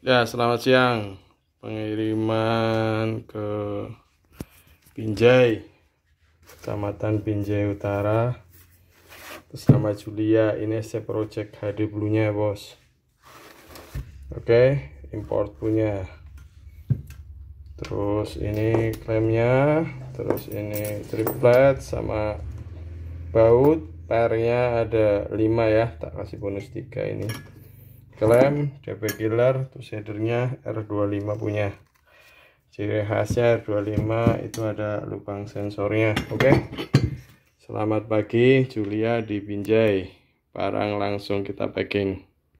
Ya, selamat siang. Pengiriman ke Binjai, Kecamatan Binjai Utara. Terus nama Julia, ini saya project HD Blue-nya, Bos. Oke, import punya. Terus ini klaimnya, terus ini triplet sama baut. Pernya ada 5 ya, tak kasih bonus 3 ini. Klem, DP Killer terus headernya R25 punya. Ciri khasnya R25 itu ada lubang sensornya. Oke. Okay? Selamat pagi Julia di Binjai. Barang langsung kita packing.